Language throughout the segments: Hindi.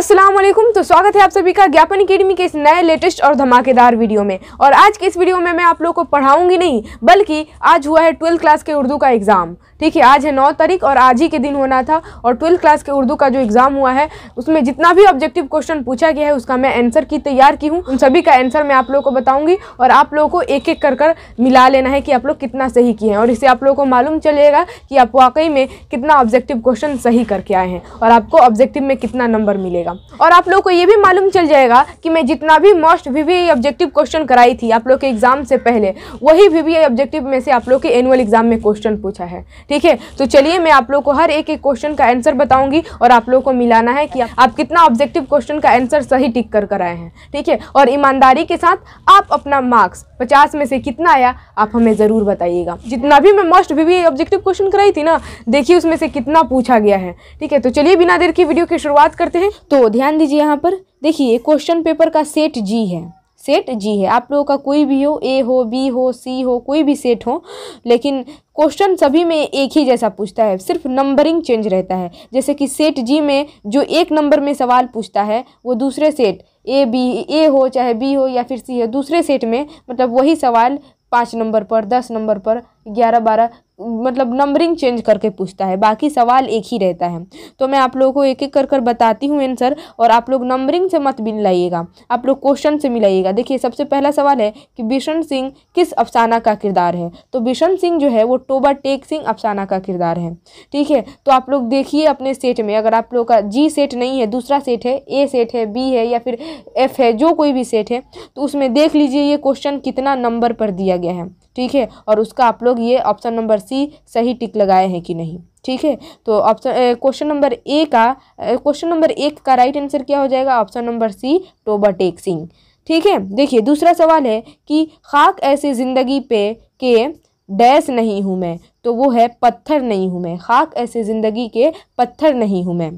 अस्सलाम वालेकुम तो स्वागत है आप सभी का ज्ञापन अकेडमी के इस नए लेटेस्ट और धमाकेदार वीडियो में और आज के इस वीडियो में मैं आप लोग को पढ़ाऊंगी नहीं बल्कि आज हुआ है ट्वेल्थ क्लास के उर्दू का एग्ज़ाम ठीक है आज है नौ तारीख और आज ही के दिन होना था और ट्वेल्थ क्लास के उर्दू का जो एग्ज़ाम हुआ है उसमें जितना भी ऑब्जेक्टिव क्वेश्चन पूछा गया है उसका मैं आंसर की तैयार की हूँ उन सभी का आंसर मैं आप लोगों को बताऊँगी और आप लोगों को एक एक कर कर मिला लेना है कि आप लोग कितना सही किए हैं और इससे आप लोगों को मालूम चलेगा कि आप वाकई में कितना ऑब्जेक्टिव क्वेश्चन सही करके आए हैं और आपको ऑब्जेक्टिव में कितना नंबर मिलेगा जाएगा और आप लोग को ये भी मालूम चल जाएगा कि मैं जितना भी मोस्ट वी ऑब्जेक्टिव क्वेश्चन कराई थी आप लोग के एग्ज़ाम से पहले वही वी ऑब्जेक्टिव में से आप लोग के एनुअल एग्ज़ाम में क्वेश्चन पूछा है ठीक है तो चलिए मैं आप लोग को हर एक एक क्वेश्चन का आंसर बताऊंगी और आप लोग को मिलाना है कि आप कितना ऑब्जेक्टिव क्वेश्चन का आंसर सही टिक कर कराए हैं ठीक है और ईमानदारी के साथ आप अपना मार्क्स पचास में से कितना आया आप हमें ज़रूर बताइएगा जितना भी मैं मोस्ट वी ऑब्जेक्टिव क्वेश्चन कराई थी ना देखिए उसमें से कितना पूछा गया है ठीक है तो चलिए बिना देर की वीडियो की शुरुआत करते हैं तो ध्यान दीजिए यहाँ पर देखिए क्वेश्चन पेपर का सेट जी है सेट जी है आप लोगों का कोई भी हो ए हो बी हो सी हो कोई भी सेट हो लेकिन क्वेश्चन सभी में एक ही जैसा पूछता है सिर्फ नंबरिंग चेंज रहता है जैसे कि सेट जी में जो एक नंबर में सवाल पूछता है वो दूसरे सेट ए बी ए हो चाहे बी हो या फिर सी हो दूसरे सेट में मतलब वही सवाल पाँच नंबर पर दस नंबर पर ग्यारह बारह मतलब नंबरिंग चेंज करके पूछता है बाकी सवाल एक ही रहता है तो मैं आप लोगों को एक एक कर कर बताती हूँ आंसर और आप लोग नंबरिंग से मत मिलाइएगा आप लोग क्वेश्चन से मिलाइएगा देखिए सबसे पहला सवाल है कि बिशन सिंह किस अफसाना का किरदार है तो बिशन सिंह जो है वो टोबा टेक सिंह अफसाना का किरदार है ठीक है तो आप लोग देखिए अपने सेट में अगर आप लोग का जी सेट नहीं है दूसरा सेट है ए सेट है बी है या फिर एफ है जो कोई भी सेट है तो उसमें देख लीजिए ये क्वेश्चन कितना नंबर पर दिया गया है ठीक है और उसका आप लोग ये ऑप्शन नंबर सी सही टिक लगाए हैं कि नहीं ठीक है तो ऑप्शन क्वेश्चन नंबर ए का क्वेश्चन नंबर एक का राइट आंसर क्या हो जाएगा option number C Toba Tek Singh ठीक है देखिए दूसरा सवाल है कि खाक ऐसे ज़िंदगी पे के डैश नहीं हूँ मैं तो वो है पत्थर नहीं हूँ मैं खाक ऐसे ज़िंदगी के पत्थर नहीं हूँ मैं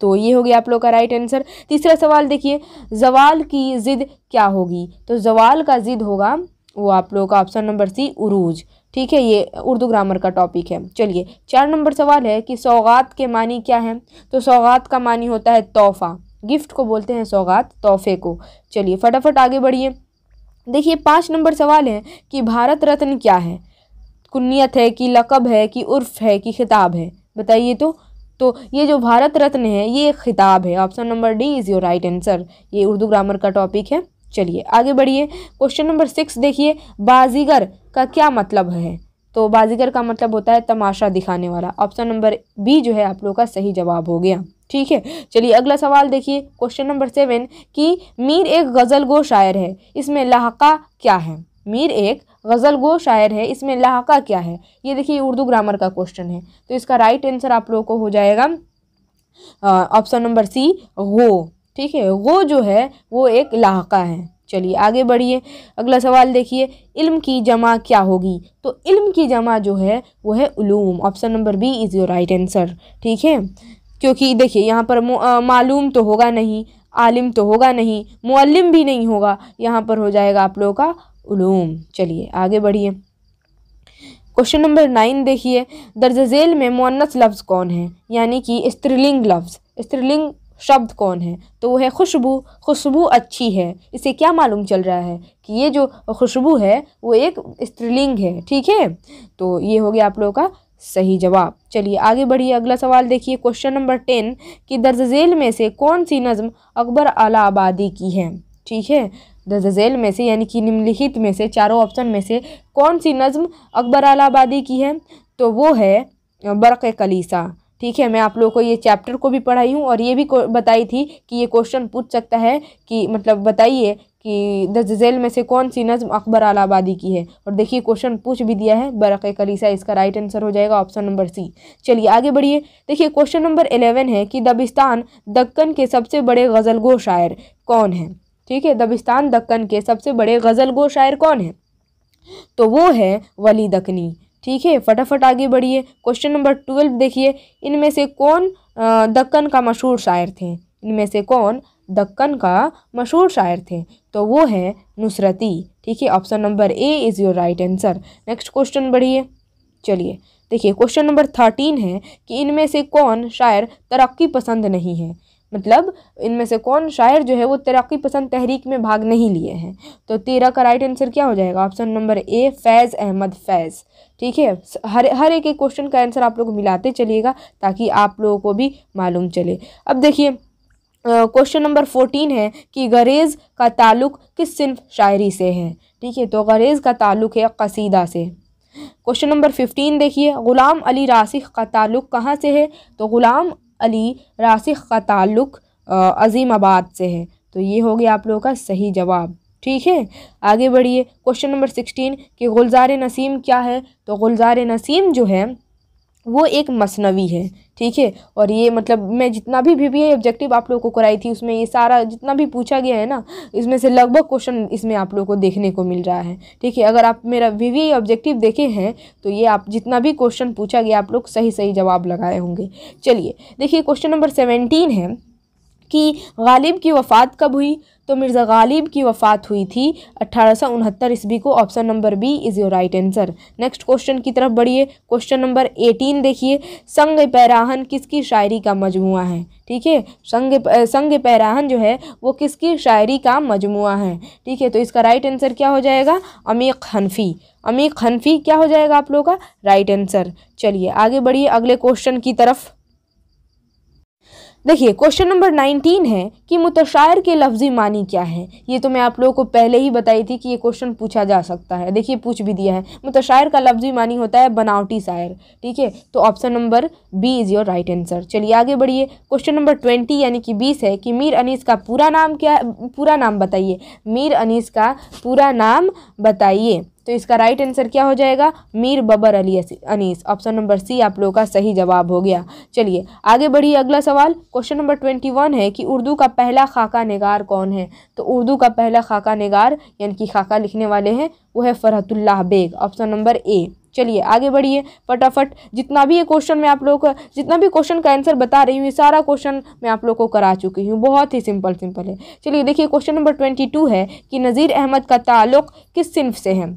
तो ये हो गया आप लोग का राइट आंसर तीसरा सवाल देखिए जवाल की ज़िद क्या होगी तो जवाल का ज़िद होगा वो आप लोगों का ऑप्शन नंबर सी उरूज ठीक है ये उर्दू ग्रामर का टॉपिक है चलिए चार नंबर सवाल है कि सौगात के मानी क्या है तो सौगात का मानी होता है तोहफ़ा गिफ्ट को बोलते हैं सौगात तोहफे को चलिए फटाफट आगे बढ़िए देखिए पाँच नंबर सवाल है कि भारत रत्न क्या है कुन्नीत है कि लकब है कि उर्फ है कि खिताब है बताइए तो तो ये जो भारत रत्न है ये खिताब है option number D is your right answer ये उर्दू ग्रामर का टॉपिक है चलिए आगे बढ़िए क्वेश्चन नंबर सिक्स देखिए बाजीगर का क्या मतलब है तो बाजीगर का मतलब होता है तमाशा दिखाने वाला ऑप्शन नंबर बी जो है आप लोग का सही जवाब हो गया ठीक है चलिए अगला सवाल देखिए क्वेश्चन नंबर सेवन कि मीर एक गज़ल गो शायर है इसमें लहाका क्या है मीर एक गज़ल गो शायर है इसमें लहाका क्या है ये देखिए उर्दू ग्रामर का क्वेश्चन है तो इसका राइट आंसर आप लोगों को हो जाएगा ऑप्शन नंबर सी गो ठीक है वो जो है वो एक इलाका है चलिए आगे बढ़िए अगला सवाल देखिए इल्म की जमा क्या होगी तो इल्म की जमा जो है वो है उलूम option number B is your right answer ठीक है क्योंकि देखिए यहाँ पर मालूम तो होगा नहीं आलिम तो होगा नहीं मुअल्लिम भी नहीं होगा यहाँ पर हो जाएगा आप लोगों का उलूम चलिए आगे बढ़िए क्वेश्चन नंबर नाइन देखिए दर्ज झेल में मुन्नत लफ्ज़ कौन है यानी कि स्त्रीलिंग लफ्ज़ स्त्रीलिंग शब्द कौन है तो वो है खुशबू खुशबू अच्छी है इसे क्या मालूम चल रहा है कि ये जो खुशबू है वो एक स्त्रीलिंग है ठीक है तो ये हो गया आप लोगों का सही जवाब चलिए आगे बढ़िए अगला सवाल देखिए क्वेश्चन नंबर टेन कि दर्जैल में से कौन सी नज़म अकबर आबादी की है ठीक है झेल में से यानी कि निम्नलिखित में से चारों ऑप्शन में से कौन सी नज़म अकबर आबादी की है तो वो है बरक़ कलीसा ठीक है मैं आप लोगों को ये चैप्टर को भी पढ़ाई हूँ और ये भी बताई थी कि ये क्वेश्चन पूछ सकता है कि मतलब बताइए कि द जजेल में से कौन सी नज़म अकबर आलाबादी की है और देखिए क्वेश्चन पूछ भी दिया है बरक़ कलीसा इसका राइट आंसर हो जाएगा ऑप्शन नंबर सी चलिए आगे बढ़िए देखिए क्वेश्चन नंबर एलेवन है कि दबिस्तान दक्कन के सबसे बड़े गज़लगो शायर कौन है ठीक है दबिस्तान दक्कन के सबसे बड़े गज़लगो शायर कौन है तो वो है वली दकनी ठीक है फटाफट आगे बढ़िए क्वेश्चन नंबर ट्वेल्व देखिए इनमें से कौन दक्कन का मशहूर शायर थे इनमें से कौन दक्कन का मशहूर शायर थे तो वो है नुसरती ठीक है option number A is your right answer next question बढ़िए चलिए देखिए क्वेश्चन नंबर थर्टीन है कि इनमें से कौन शायर तरक्की पसंद नहीं है मतलब इनमें से कौन शायर जो है वो तरक्की पसंद तहरीक में भाग नहीं लिए हैं तो तेरह का राइट आंसर क्या हो जाएगा option number A Faiz Ahmad Faiz ठीक है हर हर एक एक क्वेश्चन का आंसर आप लोग मिलाते चलिएगा ताकि आप लोगों को भी मालूम चले अब देखिए क्वेश्चन नंबर फोर्टीन है कि गरेज़ का ताल्लुक किस सिर्फ शायरी से है ठीक है तो गरेज़ का ताल्लुक है कसीदा से क्वेश्चन नंबर फिफ्टीन देखिए ग़ुलाम अली रासिख का ताल्लुक कहाँ से है तो ग़ुलाम अली रासिक का ताल्लुक अजीमाबाद से है तो ये हो गया आप लोगों का सही जवाब ठीक है आगे बढ़िए क्वेश्चन नंबर सिक्सटीन कि गुलजार नसीम क्या है तो गुलजार नसीम जो है वो एक मसनवी है ठीक है और ये मतलब मैं जितना भी भी, भी ऑब्जेक्टिव आप लोगों को कराई थी उसमें ये सारा जितना भी पूछा गया है ना इसमें से लगभग क्वेश्चन इसमें आप लोगों को देखने को मिल रहा है ठीक है अगर आप मेरा वी ऑब्जेक्टिव देखे हैं तो ये आप जितना भी क्वेश्चन पूछा गया आप लोग सही सही जवाब लगाए होंगे चलिए देखिए क्वेश्चन नंबर सेवेंटीन है कि गालिब की वफ़ात कब हुई तो मिर्ज़ा गालिब की वफ़ात हुई थी अट्ठारह सौ उनहत्तर ईस्वी को option number B is your right answer next question की तरफ बढ़िए क्वेश्चन नंबर एटीन देखिए संग पैराहन किसकी शायरी का मजमु है ठीक है संग संग पैराहन जो है वो किसकी शायरी का मजमु है ठीक है तो इसका राइट आंसर क्या हो जाएगा अमीक हनफी अमीक हनफी क्या हो जाएगा आप लोगों का राइट आंसर चलिए आगे बढ़िए अगले क्वेश्चन की तरफ देखिए क्वेश्चन नंबर नाइनटीन है कि मुतशायर के लफ्ज़ी मानी क्या है ये तो मैं आप लोगों को पहले ही बताई थी कि ये क्वेश्चन पूछा जा सकता है देखिए पूछ भी दिया है मुतशायर का लफ्ज़ी मानी होता है बनावटी शायर ठीक है तो option number B is your right answer चलिए आगे बढ़िए क्वेश्चन नंबर ट्वेंटी यानी कि बीस है कि मीर अनीस का पूरा नाम क्या पूरा नाम बताइए मीर अनीस का पूरा नाम बताइए तो इसका राइट आंसर क्या हो जाएगा Mir Babar Ali Anis option number C आप लोगों का सही जवाब हो गया चलिए आगे बढ़िए अगला सवाल क्वेश्चन नंबर ट्वेंटी वन है कि उर्दू का पहला खाका नगार कौन है तो उर्दू का पहला खाका नगार यानी कि खाका लिखने वाले हैं वो है Farhatullah Baig option number A चलिए आगे बढ़िए फटाफट जितना भी ये क्वेश्चन मैं आप लोगों को जितना भी क्वेश्चन का आंसर बता रही हूँ ये सारा क्वेश्चन मैं आप लोगों को करा चुकी हूँ बहुत ही सिंपल सिंपल है चलिए देखिए क्वेश्चन नंबर ट्वेंटी टू है कि नज़ीर अहमद का ताल्लुक किस सिंफ से है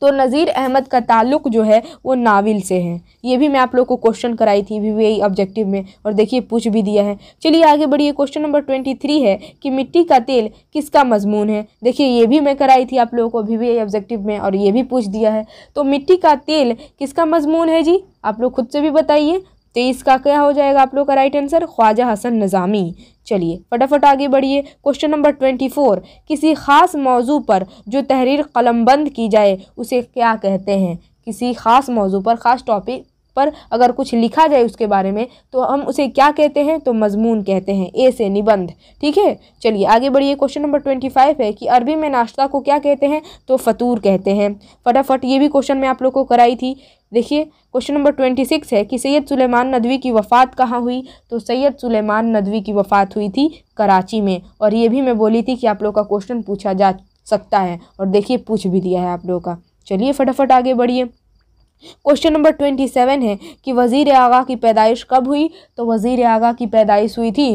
तो नज़ीर अहमद का ताल्लुक जो है वो नाविल से है ये भी मैं आप लोग को क्वेश्चन कराई थी वी वी ऑब्जेक्टिव में और देखिए पूछ भी दिया है चलिए आगे बढ़िए क्वेश्चन नंबर ट्वेंटी थ्री है कि मिट्टी का तेल किसका मजमून है देखिए ये भी मैं कराई थी आप लोगों को वी वी ऑब्जेक्टिव में और ये भी पूछ दिया है तो मिट्टी का तेल किसका मजमून है जी आप लोग खुद से भी बताइए तो इसका क्या हो जाएगा आप लोग का राइट आंसर ख्वाजा हसन निज़ामी चलिए फटाफट आगे बढ़िए क्वेश्चन नंबर ट्वेंटी फोर किसी ख़ास मौजू पर जो तहरीर कलमबंद की जाए उसे क्या कहते हैं किसी ख़ास मौजू पर ख़ास टॉपिक पर अगर कुछ लिखा जाए उसके बारे में तो हम उसे क्या कहते हैं तो मजमून कहते हैं ए से निबंध ठीक है चलिए आगे बढ़िए क्वेश्चन नंबर ट्वेंटी फाइव है कि अरबी में नाश्ता को क्या कहते हैं तो फतूर कहते हैं फटाफट ये भी क्वेश्चन मैं आप लोग को कराई थी देखिए क्वेश्चन नंबर ट्वेंटी सिक्स है कि सैयद सुलेमान नदवी की वफ़ात कहाँ हुई तो सैयद सुलेमान नदवी की वफ़ात हुई थी कराची में और ये भी मैं बोली थी कि आप लोग का क्वेश्चन पूछा जा सकता है और देखिए पूछ भी दिया है आप लोगों का चलिए फटाफट आगे बढ़िए क्वेश्चन नंबर ट्वेंटी सेवन है कि वज़ी आगा की पैदाइश कब हुई तो वज़ी आगा की पैदाइश हुई थी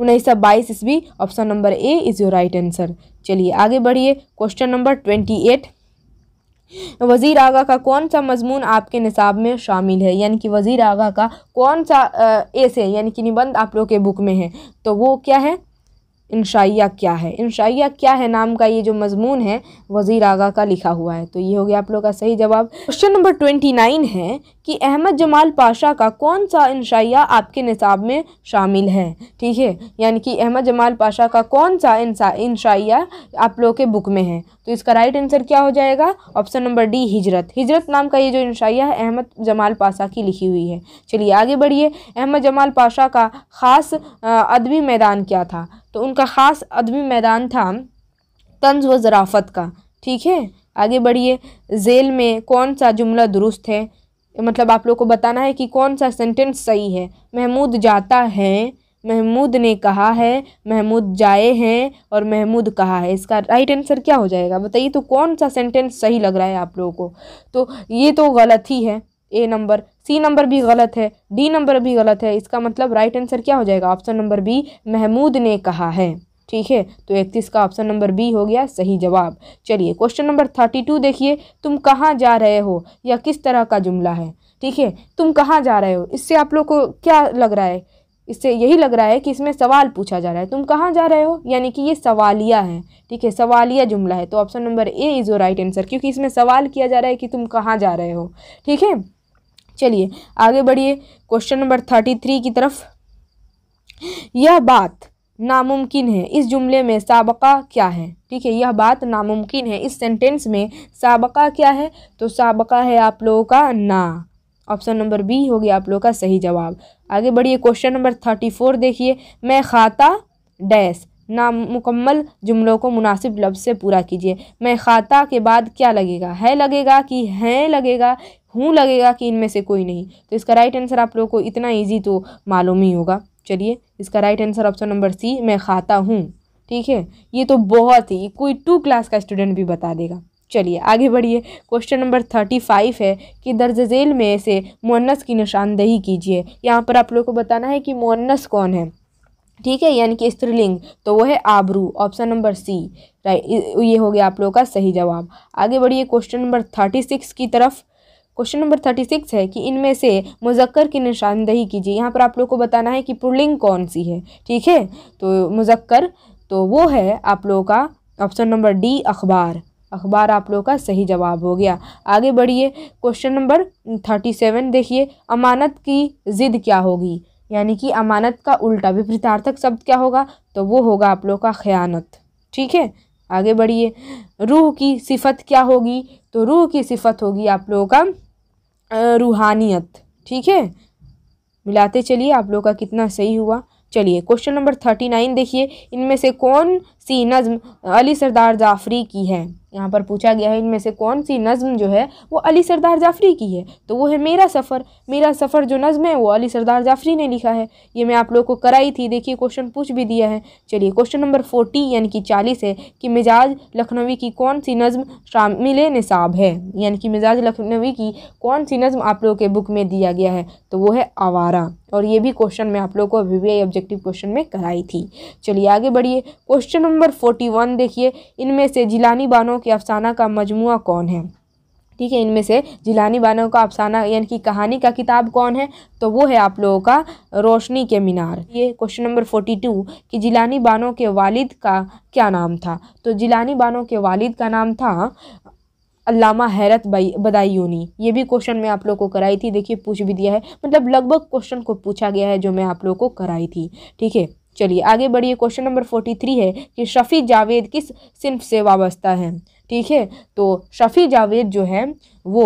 उन्नीस सौ बाईस ईस्वी option number A is your right answer चलिए आगे बढ़िए क्वेश्चन नंबर ट्वेंटी एट वज़ीर आगा का कौन सा मजमून आपके निसाब में शामिल है यानी कि वज़ीर आगा का कौन सा ऐसे यानी कि निबंध आप लोग के बुक में है तो वो क्या है इंशाइया क्या है इंशाइया क्या है नाम का ये जो मजमून है वज़ीर आगा का लिखा हुआ है तो ये हो गया आप लोग का सही जवाब क्वेश्चन नंबर ट्वेंटी नाइन है कि अहमद जमाल पाशा का कौन सा इंशाइया आपके निसाब में शामिल है ठीक है यानी कि अहमद जमाल पाशा का कौन सा इंशाइया आप लोग के बुक में है तो इसका राइट आंसर क्या हो जाएगा ऑप्शन नंबर डी हिजरत हिजरत नाम का ये जो इंशाइया है अहमद जमाल पाशा की लिखी हुई है चलिए आगे बढ़िए अहमद जमाल पाशा का ख़ास अदबी मैदान क्या था तो उनका ख़ास अदबी मैदान था तंज व ज़राफ़त का ठीक है आगे बढ़िए जेल में कौन सा जुमला दुरुस्त है मतलब आप लोग को बताना है कि कौन सा सेंटेंस सही है महमूद जाता है महमूद ने कहा है महमूद जाए हैं और महमूद कहा है इसका राइट आंसर क्या हो जाएगा बताइए तो कौन सा सेंटेंस सही लग रहा है आप लोगों को तो ये तो गलत ही है ए नंबर सी नंबर भी गलत है डी नंबर भी गलत है इसका मतलब राइट आंसर क्या हो जाएगा ऑप्शन नंबर बी महमूद ने कहा है ठीक है तो इकतीस का ऑप्शन नंबर बी हो गया सही जवाब चलिए क्वेश्चन नंबर थर्टी टू देखिए तुम कहाँ जा रहे हो या किस तरह का जुमला है ठीक है तुम कहाँ जा रहे हो इससे आप लोग को क्या लग रहा है इससे यही लग रहा है कि इसमें सवाल पूछा जा रहा है तुम कहाँ जा रहे हो यानी कि ये सवालिया है ठीक है सवालिया जुमला है तो option number A is your right answer क्योंकि इसमें सवाल किया जा रहा है कि तुम कहाँ जा रहे हो ठीक है चलिए आगे बढ़िए क्वेश्चन नंबर थर्टी थ्री की तरफ यह बात नामुमकिन है इस जुमले में सबका क्या है ठीक है यह बात नामुमकिन है इस सेंटेंस में सबका क्या है तो सबका है आप लोगों का ना ऑप्शन नंबर बी हो गया आप लोगों का सही जवाब आगे बढ़िए क्वेश्चन नंबर थर्टी फोर देखिए मैं खाता डैश नामुकम्मल जुमलों को मुनासिब लफ्ज़ से पूरा कीजिए मैं ख़ाता के बाद क्या लगेगा है लगेगा कि हैं लगेगा हूँ लगेगा कि इनमें से कोई नहीं तो इसका राइट आंसर आप लोगों को इतना ईजी तो मालूम ही होगा चलिए इसका right answer option number C मैं खाता हूँ ठीक है ये तो बहुत ही कोई टू क्लास का स्टूडेंट भी बता देगा चलिए आगे बढ़िए क्वेश्चन नंबर थर्टी फाइव है कि दर्ज झेल में से मुन्नस की निशानदेही कीजिए यहाँ पर आप लोग को बताना है कि मुन्नस कौन है ठीक है यानी कि स्त्रीलिंग तो वो है आबरू ऑप्शन नंबर सी राइट ये हो गया आप लोगों का सही जवाब आगे बढ़िए क्वेश्चन नंबर थर्टी सिक्स की तरफ क्वेश्चन नंबर थर्टी सिक्स है कि इनमें से मुजक्कर की निशानदही कीजिए यहाँ पर आप लोग को बताना है कि पुलिंग कौन सी है ठीक है तो मुजक्कर तो वो है आप लोगों का ऑप्शन नंबर डी अखबार अखबार आप लोगों का सही जवाब हो गया आगे बढ़िए क्वेश्चन नंबर थर्टी सेवन देखिए अमानत की ज़िद क्या होगी यानी कि अमानत का उल्टा विपरीतार्थक शब्द क्या होगा तो वो होगा आप लोग का ख़यानत ठीक है आगे बढ़िए रूह की सिफत क्या होगी तो रूह की सिफत होगी आप लोगों का रूहानियत ठीक है मिलाते चलिए आप लोगों का कितना सही हुआ चलिए क्वेश्चन नंबर थर्टी नाइन देखिए इनमें से कौन सी नज़म अली सरदार जाफरी की है यहाँ पर पूछा गया है इनमें से कौन सी नज़म जो है वो अली सरदार जाफरी की है तो वो है मेरा सफ़र मेरा सफ़र जो नज़म है वो अली सरदार जाफरी ने लिखा है ये मैं आप लोग को कराई थी देखिए क्वेश्चन पूछ भी दिया है चलिए क्वेश्चन नंबर फोर्टी यानी कि चालीस है कि मिजाज लखनवी की कौन सी नज़म शामिल निसाब है यानी कि मिजाज लखनवी की कौन सी नज़म आप लोगों के बुक में दिया गया है तो वो है आवारा और ये भी क्वेश्चन मैं आप लोग को वी ऑब्जेक्टिव क्वेश्चन में कराई थी चलिए आगे बढ़िए क्वेश्चन नंबर फोर्टी वन देखिए इनमें से जिलानी बानों के अफसाना का मजमू कौन है ठीक है इनमें से जिलानी बानो का अफसाना यानी कि कहानी का किताब कौन है तो वो है आप लोगों का रोशनी के मीनार ये क्वेश्चन नंबर फोर्टी टू कि जिलानी बानो के वालिद का क्या नाम था तो जिलानी बानो के वालिद का नाम था अल्लामा हैरत बदायूनी ये भी क्वेश्चन मैं आप लोग को कराई थी देखिए पूछ भी दिया है मतलब लगभग क्वेश्चन को पूछा गया है जो मैं आप लोगों को कराई थी ठीक है चलिए आगे बढ़िए क्वेश्चन नंबर फोर्टी थ्री है कि शफ़ी जावेद किस सिंफ से वाबस्ता है ठीक है तो शफ़ी जावेद जो है वो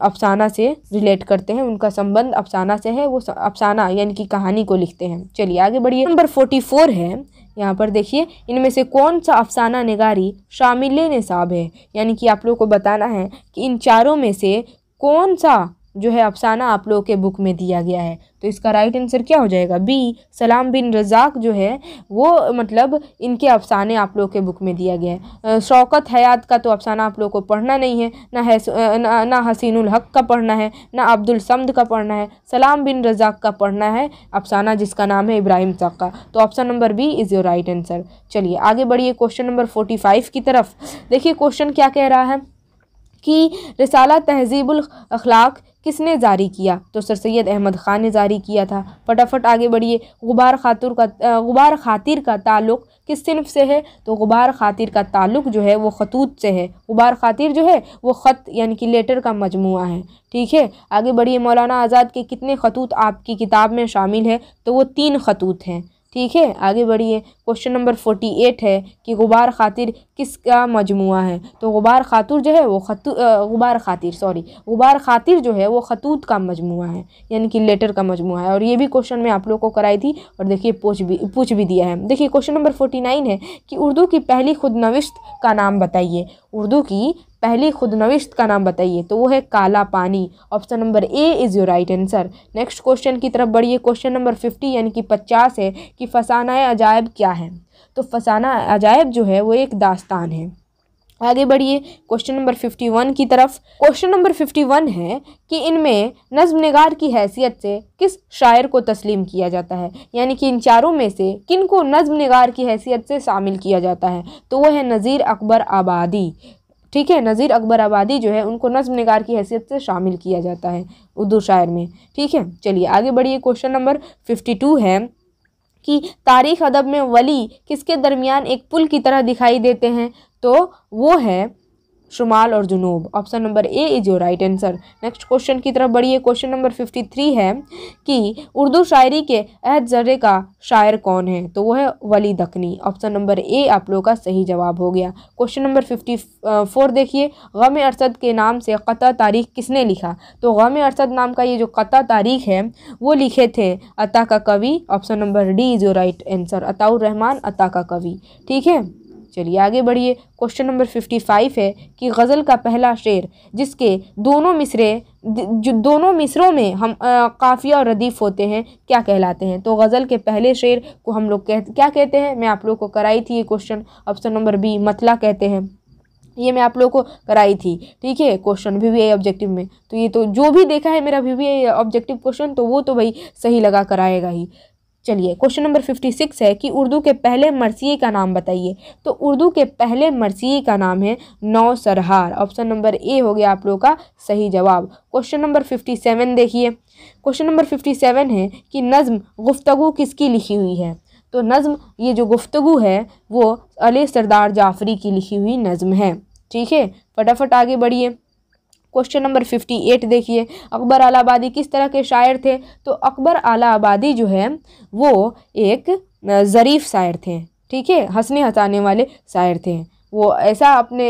अफसाना से रिलेट करते हैं उनका संबंध अफसाना से है वो अफसाना यानी कि कहानी को लिखते हैं चलिए आगे बढ़िए नंबर फोर्टी फोर है यहाँ पर देखिए इनमें से कौन सा अफसाना नगारी शामिल निसाब है यानी कि आप लोग को बताना है कि इन चारों में से कौन सा जो है अफसाना आप लोगों के बुक में दिया गया है तो इसका राइट आंसर क्या हो जाएगा बी सलाम बिन रज़ाक जो है वो मतलब इनके अफसाने आप लोगों के बुक में दिया गया है शौकत हयात का तो अफसाना आप लोगों को पढ़ना नहीं है ना है ना, ना हसीनुल हक का पढ़ना है ना अब्दुल समद का पढ़ना है सलाम बिन रज़ाक का पढ़ना है अफसाना जिसका नाम है इब्राहिम तक का तो option number B is your right answer चलिए आगे बढ़िए क्वेश्चन नंबर फोर्टी फाइव की तरफ देखिए क्वेश्चन क्या कह रहा है कि रिसाला तहजीबुल अखलाक किसने जारी किया तो सर सैद अहमद ख़ान ने जारी किया था फटाफट आगे बढ़िए गुबार खातुर का गुबार खातिर का ताल्लुक़ किस सिनफ से है तो गुबार खातिर का ताल्लुक़ जो है वो खतूत से है गुबार खातिर जो है वो ख़त यानी कि लेटर का मजमू है ठीक है आगे बढ़िए मौलाना आज़ाद के कितने खतूत आपकी किताब में शामिल है तो वो तीन खतूत हैं ठीक है आगे बढ़िए क्वेश्चन नंबर फोर्टी एट है कि गुबार खातिर किसका मजमू है तो गुबार खातुर जो है वो खतू गुबार खातिर सॉरी गुबार खातिर जो है वो खतूत का मजमू है यानी कि लेटर का मजमू है और ये भी क्वेश्चन मैं आप लोग को कराई थी और देखिए पूछ भी पूछ भी दिया है देखिए क्वेश्चन नंबर फोर्टी नाइन है कि उर्दू की पहली खुदनविश्त का नाम बताइए उर्दू की पहली खुदनविश्त का नाम बताइए तो वो है Kala Pani option number A is your right answer next question की तरफ बढ़िए क्वेश्चन नंबर फिफ्टी यानी कि पचास है कि फसाना अजायब क्या है तो फसाना अजायब जो है वो एक दास्तान है आगे बढ़िए क्वेश्चन नंबर फिफ्टी वन की तरफ क्वेश्चन नंबर फिफ्टी वन है कि इनमें नज्म नगार की हैसियत से किस शायर को तस्लीम किया जाता है यानी कि इन चारों में से किन को नज्म नगार की हैसियत से शामिल किया जाता है तो वह है नज़ीर अकबर आबादी ठीक है नज़ीर अकबर आबादी जो है उनको नज्म नगार की हैसियत से शामिल किया जाता है उर्दू शायर में ठीक है चलिए आगे बढ़िए क्वेश्चन नंबर फिफ्टी टू है कि तारीख़ अदब में वली किसके दरमियान एक पुल की तरह दिखाई देते हैं तो वो है शुमाल और जुनूब option number A is your right answer next question की तरफ बढ़िए क्वेश्चन नंबर फिफ्टी थ्री है कि उर्दू शायरी के अहद जर्रे का शायर कौन है तो वो है वली दखनी ऑप्शन नंबर ए आप लोगों का सही जवाब हो गया क्वेश्चन नंबर फिफ्टी फोर देखिए गम अरसद के नाम से क़ा तारीख किसने लिखा तो गम अरसद नाम का ये जो क़ा तारीख है वो लिखे थे Ata Kakvi option number D is your right answer Ataur Rahman Ata का कवि ठीक है चलिए आगे बढ़िए क्वेश्चन नंबर फिफ्टी फाइव है कि गज़ल का पहला शेर जिसके दोनों मिसरे जो दोनों मिसरों में हम काफ़िया और रदीफ़ होते हैं क्या कहलाते हैं तो गज़ल के पहले शेर को हम लोग कह क्या कहते हैं मैं आप लोग को कराई थी ये क्वेश्चन ऑप्शन नंबर बी मतला कहते हैं ये मैं आप लोगों को कराई थी ठीक है question V V I objective में तो ये तो जो भी देखा है मेरा V V I objective question तो वो तो भाई सही लगा कराएगा ही चलिए क्वेश्चन नंबर फिफ्टी सिक्स है कि उर्दू के पहले मरसिए का नाम बताइए तो उर्दू के पहले मरसिए का नाम है नौ सरहार ऑप्शन नंबर ए हो गया आप लोगों का सही जवाब क्वेश्चन नंबर फिफ्टी सेवन देखिए क्वेश्चन नंबर फिफ्टी सेवन है कि नज़म गुफ्तगु किसकी लिखी हुई है तो नज़म ये जो गुफ्तगु है वो अली सरदार जाफरी की लिखी हुई नज़म है ठीक है फटाफट आगे बढ़िए क्वेश्चन नंबर फिफ्टी एट देखिए अकबर आला आबादी किस तरह के शायर थे तो अकबर आबादी जो है वो एक ज़रीफ़ शायर थे ठीक है हंसने हंसाने वाले शायर थे वो ऐसा अपने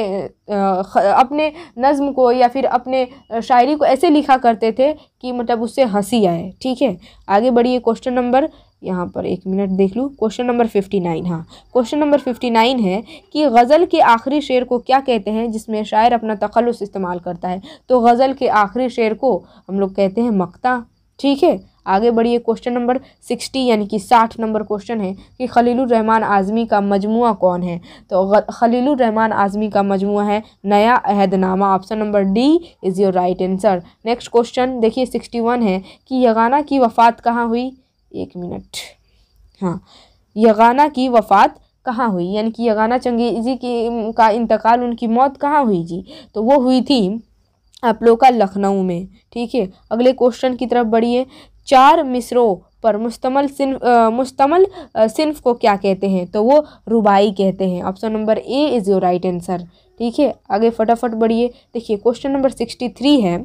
अपने नज़म को या फिर अपने शायरी को ऐसे लिखा करते थे कि मतलब उससे हंसी आए ठीक है आगे बढ़िए क्वेश्चन नंबर यहाँ पर एक मिनट देख लूँ क्वेश्चन नंबर फिफ्टी नाइन हाँ क्वेश्चन नंबर फिफ्टी नाइन है कि गज़ल के आखिरी शेर को क्या कहते हैं जिसमें शायर अपना तखलस इस्तेमाल करता है तो गज़ल के आखिरी शेर को हम लोग कहते हैं मक्ता ठीक है आगे बढ़िए क्वेश्चन नंबर सिक्सटी यानी कि साठ नंबर क्वेश्चन है कि रहमान आज़मी का मजमू कौन है तो रहमान आज़मी का मजमू है नया अहदनामा option number D is your right answer next question देखिए सिक्सटी वन है कि यगाना की वफ़ात कहाँ हुई एक मिनट हाँ यगाना की वफ़ात कहाँ हुई यानी कि यगाना चंगेजी की का इंतकाल उनकी मौत कहाँ हुई जी तो वो हुई थी आप लोग का लखनऊ में ठीक है अगले क्वेश्चन की तरफ बढ़िए चार मिसरों पर मुश्तमल मुश्तमल मुस्तमल सिन्फ को क्या कहते हैं तो वो रुबाई कहते हैं option number A is your right answer ठीक है आगे फटाफट बढ़िए देखिए क्वेश्चन नंबर सिक्सटी थ्री है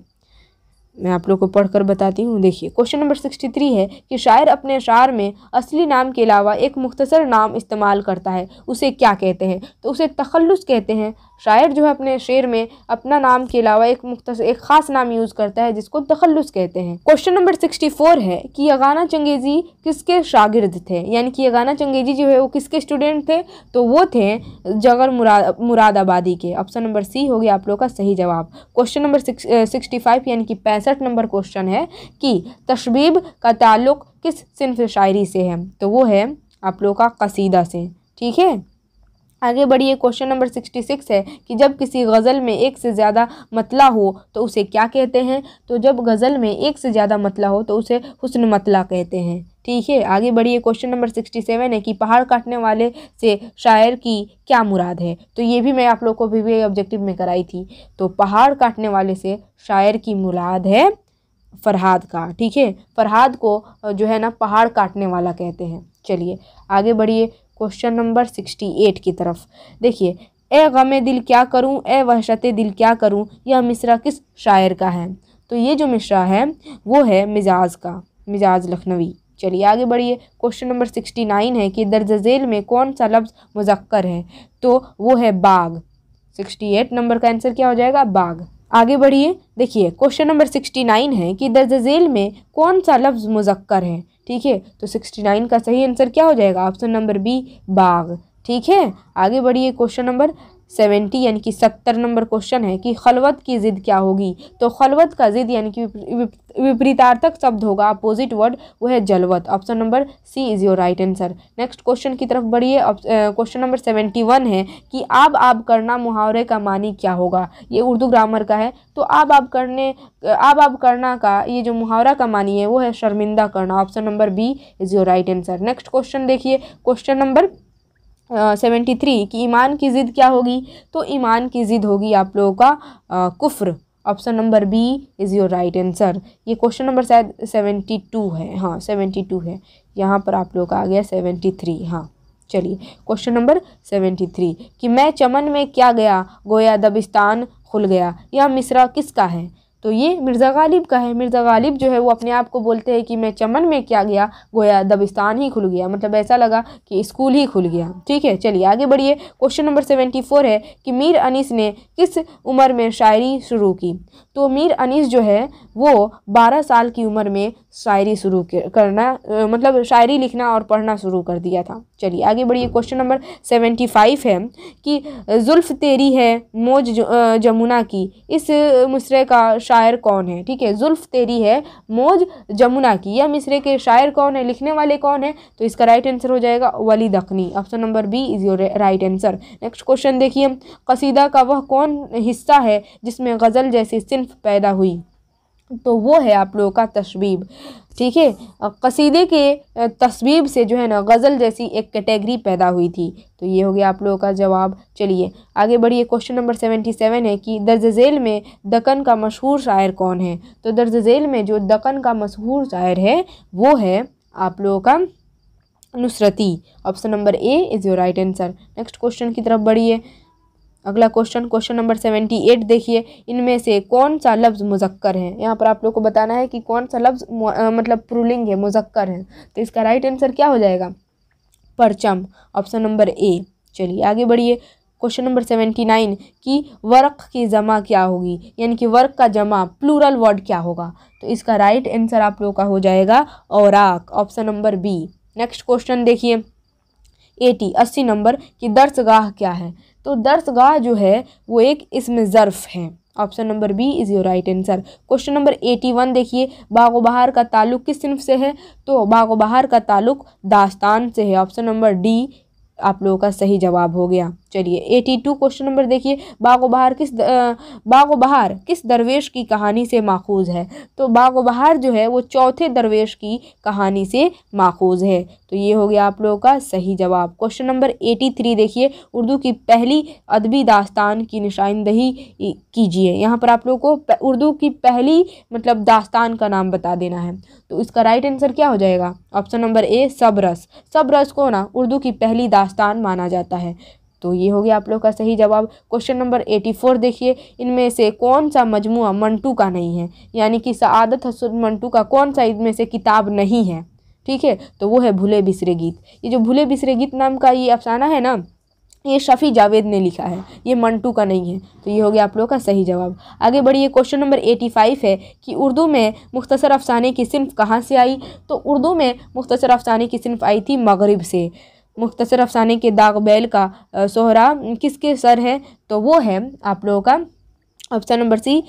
मैं आप लोग को पढ़कर बताती हूँ देखिए क्वेश्चन नंबर सिक्सटी थ्री है कि शायर अपने शार में असली नाम के अलावा एक मुख्तसर नाम इस्तेमाल करता है उसे क्या कहते हैं तो उसे तखलस कहते हैं शायर जो है अपने शेर में अपना नाम के अलावा एक मुख्तसर एक ख़ास नाम यूज़ करता है जिसको तखलस कहते हैं क्वेश्चन नंबर सिक्सटी फोर है कि यगाना चंगेज़ी किसके शागिर्द थे यानी कि यगाना चंगेज़ी जो है वो किसके स्टूडेंट थे तो वो थे जगर मुरा मुरादाबादी के ऑप्शन नंबर सी हो गया आप लोग का सही जवाब क्वेश्चन नंबर सिक्सटी फाइव यानी कि पैंसठ पैंसठ नंबर क्वेश्चन है कि तशबीब का ताल्लुक किस सिनफ शायरी से है तो वो है आप लोगों का कसीदा से ठीक है आगे बढ़िए क्वेश्चन नंबर सिक्सटी सिक्स है कि जब किसी गज़ल में एक से ज़्यादा मतला हो तो उसे क्या कहते हैं तो जब गज़ल में एक से ज़्यादा मतला हो तो उसे हुसन मतला कहते हैं ठीक है आगे बढ़िए क्वेश्चन नंबर सिक्सटी सेवन है कि पहाड़ काटने वाले से शायर की क्या मुराद है तो ये भी मैं आप लोग को भी ऑब्जेक्टिव में कराई थी तो पहाड़ काटने वाले से शायर की मुराद है फरहाद का ठीक है फरहाद को जो है ना पहाड़ काटने वाला कहते हैं चलिए आगे बढ़िए क्वेश्चन नंबर सिक्सटी एट की तरफ देखिए ए गम दिल क्या करूं ए वहशत दिल क्या करूं यह मिसरा किस शायर का है तो ये जो मिसरा है वो है मिजाज का मिजाज लखनवी चलिए आगे बढ़िए क्वेश्चन नंबर सिक्सटी नाइन है कि दर्ज झेल में कौन सा लफ्ज़ मुजक्कर है तो वो है बाघ सिक्सटी एट नंबर का आंसर क्या हो जाएगा बाघ आगे बढ़िए देखिए क्वेश्चन नंबर सिक्सटी नाइन है कि दर्ज झेल में कौन सा लफ्ज़ मुजक्कर है ठीक है तो सिक्सटी नाइन का सही आंसर क्या हो जाएगा ऑप्शन नंबर बी बाघ ठीक है आगे बढ़िए क्वेश्चन नंबर सेवेंटी यानी कि सत्तर नंबर क्वेश्चन है कि खलवत की ज़िद क्या होगी तो खलवत का ज़िद यानी कि विपरीतार्थक शब्द होगा अपोजिट वर्ड वो है जलवत option number C is your right answer next question की तरफ बढ़िए क्वेश्चन नंबर सेवेंटी वन है कि आब आब करना मुहावरे का मानी क्या होगा ये उर्दू ग्रामर का है तो आब आब करने आब आब करना का ये जो मुहावरा का मानी है वो है शर्मिंदा करना option number B is your right answer next question देखिए क्वेश्चन नंबर सेवेंटी थ्री कि ईमान की ज़िद क्या होगी तो ईमान की ज़िद होगी आप लोगों का कुफ्र option number B is your right answer ये क्वेश्चन नंबर शायद सेवेंटी टू है हाँ सेवेंटी टू है यहाँ पर आप लोग का आ गया सेवेंटी थ्री हाँ चलिए क्वेश्चन नंबर सेवेंटी थ्री कि मैं चमन में क्या गया गोया दबिस्तान खुल गया यह मिसरा किसका है तो ये मिर्ज़ा गालिब का है मिर्ज़ा गालिब जो है वो अपने आप को बोलते हैं कि मैं चमन में क्या गया गोया दबिस्तान ही खुल गया मतलब ऐसा लगा कि स्कूल ही खुल गया ठीक है चलिए आगे बढ़िए क्वेश्चन नंबर सेवेंटी फोर है कि मीर अनीस ने किस उम्र में शायरी शुरू की तो मीर अनीस जो है वो बारह साल की उम्र में शायरी शुरू करना मतलब शायरी लिखना और पढ़ना शुरू कर दिया था चलिए आगे बढ़िए क्वेश्चन नंबर सेवेंटी फाइव है कि जुल्फ़ तेरी है मोज जमुना की इस मुसरे का शायर कौन है ठीक है जुल्फ तेरी है मोज जमुना की या मिसरे के शायर कौन है लिखने वाले कौन है तो इसका राइट आंसर हो जाएगा Wali Dakhni option number B is your right answer next question देखिए कसीदा का वह कौन हिस्सा है जिसमें गज़ल जैसी सिंफ पैदा हुई तो वो है आप लोगों का तशबीब ठीक है कसीदे के तस्वीब से जो है ना गज़ल जैसी एक कैटेगरी पैदा हुई थी तो ये हो गया आप लोगों का जवाब चलिए आगे बढ़िए क्वेश्चन नंबर सेवेंटी सेवन है कि दर्ज झेल में दकन का मशहूर शायर कौन है तो दर्ज झेल में जो दकन का मशहूर शायर है वो है आप लोगों का Nusrati option number A is your right answer next question की तरफ बढ़िए अगला question question number seventy eight देखिए इनमें से कौन सा लफ्ज़ मुजक्कर है यहाँ पर आप लोग को बताना है कि कौन सा लफ्ज़ मतलब पुलिंग है मुजक्कर है तो इसका राइट आंसर क्या हो जाएगा परचम ऑप्शन नंबर ए चलिए आगे बढ़िए क्वेश्चन नंबर सेवेंटी नाइन कि वर्क की जमा क्या होगी यानी कि वर्क का जमा प्लूरल वर्ड क्या होगा तो इसका राइट आंसर आप लोग का हो जाएगा औरक option number B next question देखिए एटी अस्सी नंबर कि दर्शगाह क्या है तो दर्शगाह जो है वो एक इसमें ज़र्फ़ है option number B is your right answer question number eighty one देखिए बागो बहार का ताल्लुक किस सिंफ से है तो बागो बहार का ताल्लुक दास्तान से है ऑप्शन नंबर डी आप लोगों का सही जवाब हो गया चलिए एटी टू क्वेश्चन नंबर देखिए बागो बहार किस बागो बहार किस दरवेश की कहानी से माखूज है तो बाग बहार जो है वो चौथे दरवेश की कहानी से माखूज है तो ये हो गया आप लोगों का सही जवाब क्वेश्चन नंबर एटी थ्री देखिए उर्दू की पहली अदबी दास्तान की निशानदही कीजिए यहाँ पर आप लोगों को उर्दू की पहली मतलब दास्तान का नाम बता देना है तो इसका राइट आंसर क्या हो जाएगा option number A Sabras Sabras को ना उर्दू की पहली दास्तान माना जाता है तो ये हो गया आप लोग का सही जवाब क्वेश्चन नंबर एटी फोर देखिए इनमें से कौन सा मजमू मंटू का नहीं है यानी कि सदत हसन मंटू का कौन सा इनमें से किताब नहीं है ठीक है तो वो है भूले बिसरे गीत ये जो भूले बिसरे गीत नाम का ये अफसाना है ना ये शफ़ी जावेद ने लिखा है ये मंटू का नहीं है तो ये हो गया आप लोग का सही जवाब आगे बढ़िए क्वेश्चन नंबर एटी फाइव है कि उर्दू में मुख्तसर अफसाने की सिनफ कहाँ से आई तो उर्दू में मुख्तसर अफसाने की सिनफ आई थी मगरब से मुख्तसर अफसाने के दाग बैल का सोहरा किसके सर है तो वो है आप लोगों का option number C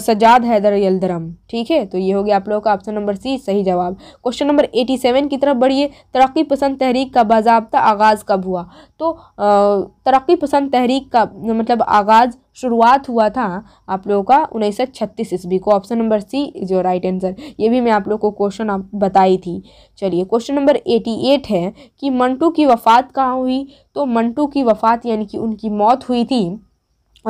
Sajjad Haider Yildirim ठीक है तो ये हो गया आप लोगों का ऑप्शन नंबर सी सही जवाब क्वेश्चन नंबर एटी सेवन की तरफ बढ़िए तरक्की पसंद तहरीक का बाबा आगाज़ कब हुआ तो तरक्की पसंद तहरीक का मतलब आगाज़ शुरुआत हुआ था आप लोगों का उन्नीस सौ छत्तीस ईस्वी को option number C is your right answer ये भी मैं आप लोग को क्वेश्चन आप बताई थी चलिए क्वेश्चन नंबर एटी एट है कि मंटू की वफ़ात कहाँ हुई तो मंटू की वफ़ात यानी कि उनकी मौत हुई थी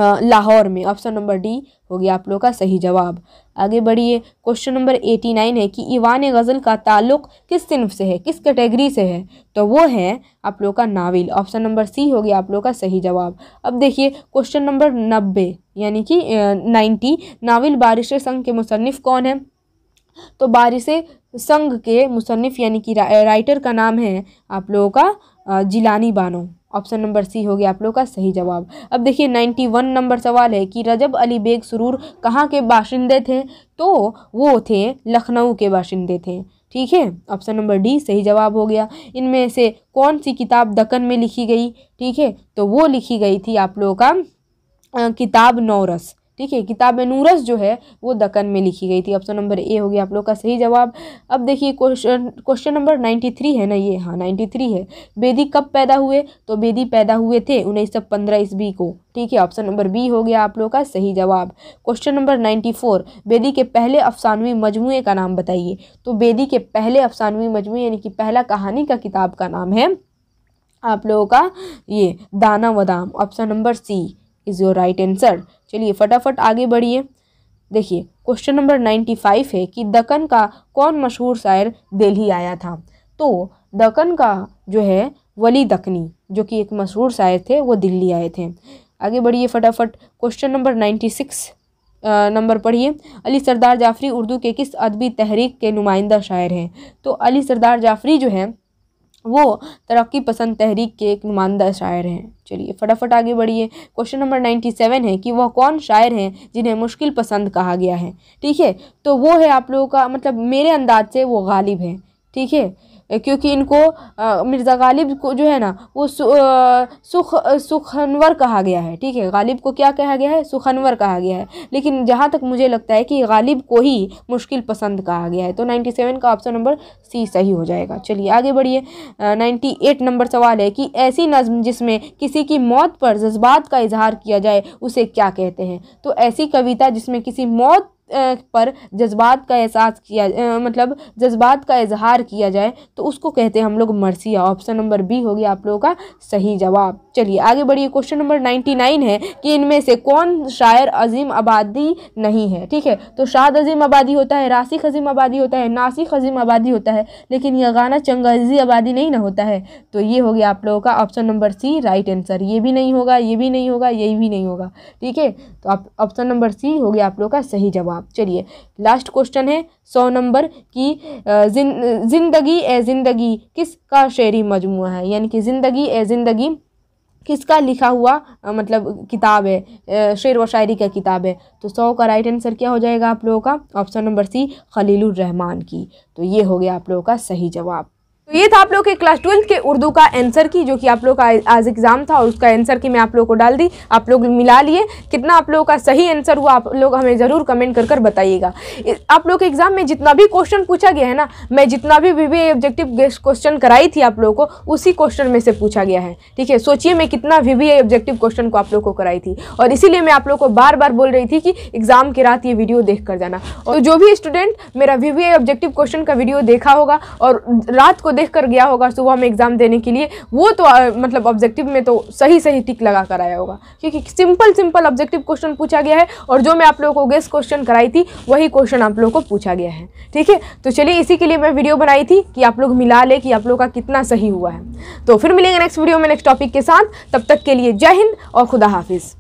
लाहौर में ऑप्शन नंबर डी हो गया आप लोग का सही जवाब आगे बढ़िए क्वेश्चन नंबर एटी नाइन है कि ईवान गज़ल का ताल्लुक किस सिनफ से है किस कैटेगरी से है तो वो है आप लोगों का नावल ऑप्शन नंबर सी हो गया आप लोग का सही जवाब अब देखिए क्वेश्चन नंबर नब्बे यानी कि नाइन्टी नावल बारिश संघ के मुसनफ़ कौन है तो बारिश संघ के मुसनफ़ यानी कि रा, राइटर का नाम है आप लोगों का Jilani Bano option number C हो गया आप लोगों का सही जवाब अब देखिए 91 नंबर सवाल है कि रजब अली बेग सुरूर कहाँ के बाशिंदे थे तो वो थे लखनऊ के बाशिंदे थे ठीक है ऑप्शन नंबर डी सही जवाब हो गया इनमें से कौन सी किताब दक्कन में लिखी गई ठीक है तो वो लिखी गई थी आप लोगों का किताब नौरस ठीक है किताब नूरस जो है वो दक्कन में लिखी गई थी ऑप्शन नंबर ए हो गया आप लोग का सही जवाब अब देखिए question question number ninety three है ना ये हाँ नाइन्टी थ्री है बेदी कब पैदा हुए तो बेदी पैदा हुए थे उन्नीस सौ पंद्रह ईस्वी को ठीक है ऑप्शन नंबर बी हो गया आप लोग का सही जवाब question number ninety four Bedi के पहले अफसानवी मजमू का नाम बताइए तो बेदी के पहले अफसानवी मजमू यानी कि पहला कहानी का किताब का नाम है आप लोगों का ये दाना वदाम option number C is your right answer चलिए फटाफट आगे बढ़िए देखिए क्वेश्चन नंबर नाइन्टी फाइव है कि दक्कन का कौन मशहूर शायर दिल्ली आया था तो दक्कन का जो है वली दकनी जो कि एक मशहूर शायर थे वो दिल्ली आए थे आगे बढ़िए फटाफट question number ninety six number पढ़िए अली सरदार जाफरी उर्दू के किस अदबी तहरीक के नुमाइंदा शायर हैं तो अली सरदार जाफरी जो है वो तरक्की पसंद तहरीक के एक नुमाइंदा शायर हैं चलिए फटाफट आगे बढ़िए क्वेश्चन नंबर नाइन्टी सेवन है कि वह कौन शायर हैं जिन्हें मुश्किल पसंद कहा गया है ठीक है तो वो है आप लोगों का मतलब मेरे अंदाज से वो गालिब है ठीक है क्योंकि इनको मिर्ज़ा गालिब को जो है ना वो सु, आ, सुख सुखनवर कहा गया है ठीक है गालिब को क्या कहा गया है सुखनवर कहा गया है लेकिन जहाँ तक मुझे लगता है कि गालिब को ही मुश्किल पसंद कहा गया है तो नाइन्टी सेवन का ऑप्शन नंबर सी सही हो जाएगा चलिए आगे बढ़िए नाइन्टी एट नंबर सवाल है कि ऐसी नज़म जिसमें किसी की मौत पर जज्बात का इजहार किया जाए उसे क्या कहते हैं तो ऐसी कविता जिसमें किसी मौत पर जज्बात का एहसास किया मतलब जज्बात का इजहार किया जाए तो उसको कहते हैं हम लोग मरसिया ऑप्शन नंबर बी हो गया आप लोगों का सही जवाब चलिए आगे बढ़िए क्वेश्चन नंबर नाइन्टी नाइन है कि इनमें से कौन शायर अजीम आबादी नहीं है ठीक है तो शाद अजीम आबादी होता है रासिक अजीम आबादी होता है नासिक अजीम आबादी होता है लेकिन यह गाना चंगज़ी आबादी नहीं ना होता है तो ये हो गया आप लोगों का option number C right answer ये भी नहीं होगा ये भी नहीं होगा ये भी नहीं होगा ठीक है तो आप ऑप्शन नंबर सी हो गया आप लोगों का सही जवाब हाँ चलिए लास्ट क्वेश्चन है सौ नंबर की जिंदगी ए जिंदगी किसका शेरी मजमू है यानी कि ज़िंदगी ए ज़िंदगी किसका लिखा हुआ आ, मतलब किताब है शेर व शायरी का किताब है तो सौ का राइट आंसर क्या हो जाएगा आप लोगों का option number C Khalil Rahman की तो ये हो गया आप लोगों का सही जवाब तो ये था आप लोग के क्लास ट्वेल्थ के उर्दू का आंसर की जो कि आप लोग का आज एग्ज़ाम था और उसका आंसर की मैं आप लोग को डाल दी आप लोग मिला लिए कितना आप लोगों का सही आंसर हुआ आप लोग हमें ज़रूर कमेंट कर कर बताइएगा आप लोग के एग्ज़ाम में जितना भी क्वेश्चन पूछा गया है ना मैं जितना भी वी ऑब्जेक्टिव क्वेश्चन कराई थी आप लोगों को उसी क्वेश्चन में से पूछा गया है ठीक है सोचिए मैं कितना वी ऑब्जेक्टिव क्वेश्चन को आप लोग को कराई थी और इसीलिए मैं आप लोग को बार बार बोल रही थी कि एग्ज़ाम के रात ये वीडियो देख कर जाना और जो भी स्टूडेंट मेरा वी ऑब्जेक्टिव क्वेश्चन का वीडियो देखा होगा और रात को देख कर गया होगा सुबह में एग्ज़ाम देने के लिए वो तो आ, मतलब ऑब्जेक्टिव में तो सही सही टिक लगा कर आया होगा क्योंकि सिंपल सिंपल ऑब्जेक्टिव क्वेश्चन पूछा गया है और जो मैं आप लोगों को गेस्ट क्वेश्चन कराई थी वही क्वेश्चन आप लोगों को पूछा गया है ठीक है तो चलिए इसी के लिए मैं वीडियो बनाई थी कि आप लोग मिला ले कि आप लोगों का कितना सही हुआ है तो फिर मिलेंगे नेक्स्ट वीडियो में नेक्स्ट टॉपिक के साथ तब तक के लिए जय हिंद और खुदा हाफिज़